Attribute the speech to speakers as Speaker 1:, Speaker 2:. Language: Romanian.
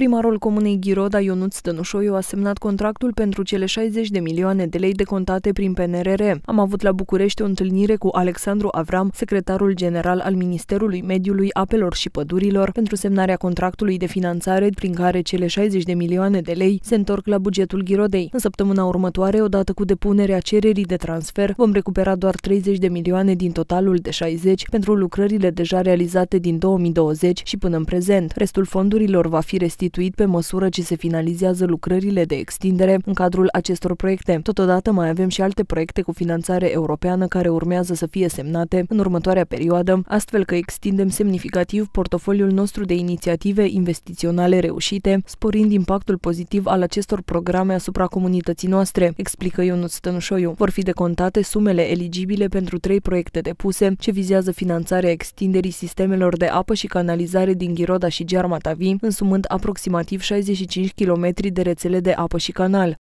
Speaker 1: Primarul comunei Ghiroda, Ionuț Stănușoiu, a semnat contractul pentru cele 60 de milioane de lei decontate prin PNRR. Am avut la București o întâlnire cu Alexandru Avram, secretarul general al Ministerului Mediului, Apelor și Pădurilor, pentru semnarea contractului de finanțare prin care cele 60 de milioane de lei se întorc la bugetul Ghirodei. În săptămâna următoare, odată cu depunerea cererii de transfer, vom recupera doar 30 de milioane din totalul de 60 pentru lucrările deja realizate din 2020 și până în prezent. Restul fondurilor va fi restituit instituit pe măsură ce se finalizează lucrările de extindere în cadrul acestor proiecte. Totodată mai avem și alte proiecte cu finanțare europeană care urmează să fie semnate în următoarea perioadă, astfel că extindem semnificativ portofoliul nostru de inițiative investiționale reușite, sporind impactul pozitiv al acestor programe asupra comunității noastre, explică Ionut Stănușoiu. Vor fi decontate sumele eligibile pentru trei proiecte depuse ce vizează finanțarea extinderii sistemelor de apă și canalizare din Ghiroda și Giarmatavi, însumând aproximativ aproximativ 65 km de rețele de apă și canal.